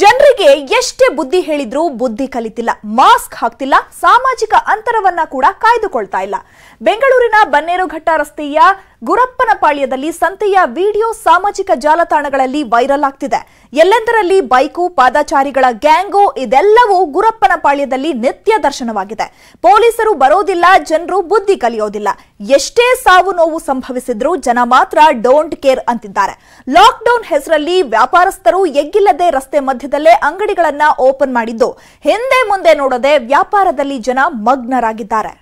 ಜನರಿಗೆ ಎಷ್ಟೇ ಬುದ್ಧಿ ಹೇಳಿದ್ರೂ ಬುದ್ಧಿ ಕಲಿತಿಲ್ಲ ಮಾಸ್ಕ್ ಹಾಕ್ತಿಲ್ಲ ಸಾಮಾಜಿಕ ಅಂತರವನ್ನ ಕೂಡ ಕಾಯ್ದುಕೊಳ್ತಾ ಇಲ್ಲ ಬೆಂಗಳೂರಿನ ಬನ್ನೇರುಘಟ್ಟ ರಸ್ತೆಯ ಗುರಪ್ಪನಪಾಳ್ಯದಲ್ಲಿ ಸಂತೆಯ ವಿಡಿಯೋ ಸಾಮಾಜಿಕ ಜಾಲತಾಣಗಳಲ್ಲಿ ವೈರಲ್ ಆಗ್ತಿದೆ ಎಲ್ಲೆಂದರಲ್ಲಿ ಬೈಕು ಪಾದಚಾರಿಗಳ ಗ್ಯಾಂಗು ಇದೆಲ್ಲವೂ ಗುರಪ್ಪನಪಾಳ್ಯದಲ್ಲಿ ನಿತ್ಯ ದರ್ಶನವಾಗಿದೆ ಪೊಲೀಸರು ಬರೋದಿಲ್ಲ ಜನರು ಬುದ್ಧಿ ಕಲಿಯೋದಿಲ್ಲ ಎಷ್ಟೇ ಸಾವು ನೋವು ಸಂಭವಿಸಿದ್ರೂ ಜನ ಮಾತ್ರ ಡೋಂಟ್ ಕೇರ್ ಅಂತಿದ್ದಾರೆ ಲಾಕ್ಡೌನ್ ಹೆಸರಲ್ಲಿ ವ್ಯಾಪಾರಸ್ಥರು ಎಗ್ಗಿಲ್ಲದೆ ರಸ್ತೆ ಮಧ್ಯದಲ್ಲೇ ಅಂಗಡಿಗಳನ್ನ ಓಪನ್ ಮಾಡಿದ್ದು ಹಿಂದೆ ಮುಂದೆ ನೋಡದೆ ವ್ಯಾಪಾರದಲ್ಲಿ ಜನ ಮಗ್ನರಾಗಿದ್ದಾರೆ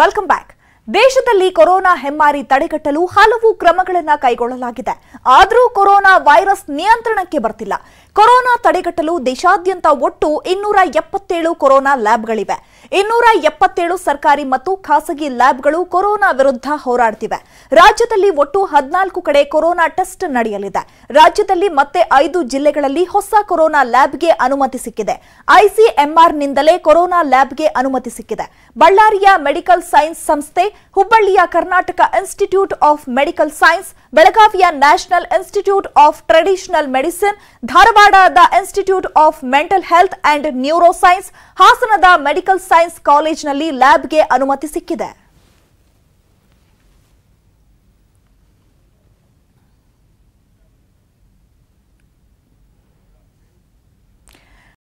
ವೆಲ್ಕಮ್ ಬ್ಯಾಕ್ ದೇಶದಲ್ಲಿ ಕೊರೋನಾ ಹೆಮ್ಮಾರಿ ತಡೆಗಟ್ಟಲು ಹಲವು ಕ್ರಮಗಳನ್ನು ಕೈಗೊಳ್ಳಲಾಗಿದೆ ಆದರೂ ಕೊರೋನಾ ವೈರಸ್ ನಿಯಂತ್ರಣಕ್ಕೆ ಬರ್ತಿಲ್ಲ ಕೊರೋನಾ ತಡೆಗಟ್ಟಲು ದೇಶಾದ್ಯಂತ ಒಟ್ಟು ಇನ್ನೂರ ಎಪ್ಪತ್ತೇಳು ಕೊರೋನಾ ಲ್ಯಾಬ್ಗಳಿವೆ ಇನ್ನೂರ ಎಪ್ಪತ್ತೇಳು ಸರ್ಕಾರಿ ಮತ್ತು ಖಾಸಗಿ ಲ್ಯಾಬ್ಗಳು ಕೊರೋನಾ ವಿರುದ್ಧ ಹೋರಾಡ್ತಿವೆ ರಾಜ್ಯದಲ್ಲಿ ಒಟ್ಟು ಹದಿನಾಲ್ಕು ಕಡೆ ಕೊರೋನಾ ಟೆಸ್ಟ್ ನಡೆಯಲಿದೆ ರಾಜ್ಯದಲ್ಲಿ ಮತ್ತೆ ಐದು ಜಿಲ್ಲೆಗಳಲ್ಲಿ ಹೊಸ ಕೊರೋನಾ ಲ್ಯಾಬ್ಗೆ ಅನುಮತಿ ಸಿಕ್ಕಿದೆ ಐಸಿಎಂಆರ್ನಿಂದಲೇ ಕೊರೋನಾ ಲ್ಯಾಬ್ಗೆ ಅನುಮತಿ ಸಿಕ್ಕಿದೆ ಬಳ್ಳಾರಿಯ ಮೆಡಿಕಲ್ ಸೈನ್ಸ್ ಸಂಸ್ಥೆ ಹುಬ್ಬಳ್ಳಿಯ Karnataka institute of medical science ಬೆಳಗಾವಿಯ national institute of traditional medicine Dharwad ಧಾರವಾಡದ institute of mental health and neuroscience ಹಾಸನದ ಮೆಡಿಕಲ್ ಸೈನ್ಸ್ ಕಾಲೇಜ್ನಲ್ಲಿ ಲ್ಯಾಬ್ಗೆ ಅನುಮತಿ ಸಿಕ್ಕಿದೆ